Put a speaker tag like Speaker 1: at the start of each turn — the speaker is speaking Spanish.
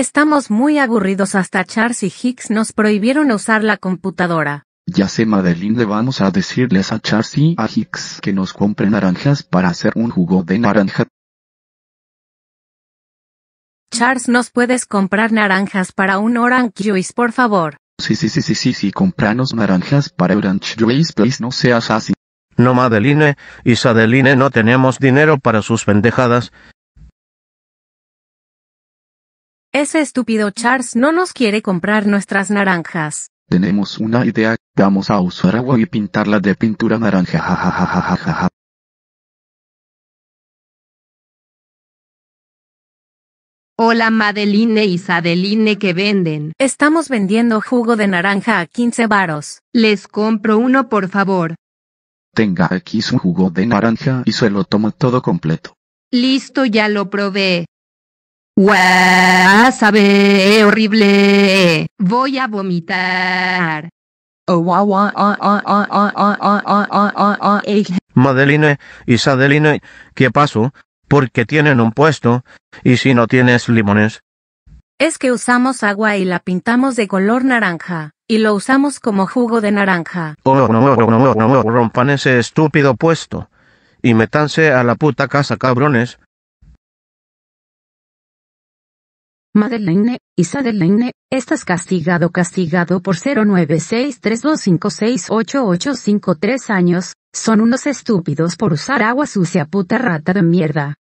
Speaker 1: Estamos muy aburridos hasta Charles y Hicks nos prohibieron usar la
Speaker 2: computadora.
Speaker 3: Ya sé Madeline vamos a decirles a Charles y a Hicks que nos compren naranjas para hacer un jugo de naranja.
Speaker 2: Charles, ¿nos puedes comprar naranjas para un orange juice, por favor?
Speaker 3: Sí, sí, sí, sí, sí, sí, compranos naranjas para orange juice, please, no seas así. No, Madeline, y Sadeline no tenemos dinero para sus pendejadas.
Speaker 2: Ese estúpido Charles no nos quiere comprar nuestras naranjas.
Speaker 1: Tenemos una idea, vamos a usar agua y pintarla de pintura naranja. Hola Madeline y Sadeline que venden. Estamos vendiendo jugo de naranja a 15
Speaker 2: baros, Les compro uno por favor.
Speaker 3: Tenga aquí su jugo de naranja
Speaker 2: y se lo toma todo completo. Listo, ya lo probé. ¡Guau! Sabe horrible. Voy a vomitar.
Speaker 3: Madeline y Sadeline, ¿qué pasó? Porque tienen un puesto, y si no tienes limones.
Speaker 2: Es que usamos agua y la pintamos de color naranja, y lo usamos como jugo de naranja.
Speaker 3: rompan ese estúpido puesto. Y metanse a la puta casa, cabrones.
Speaker 1: Madeleine, Isadelaine, estás castigado castigado por
Speaker 2: 09632568853 años, son unos estúpidos por usar agua sucia puta rata de mierda.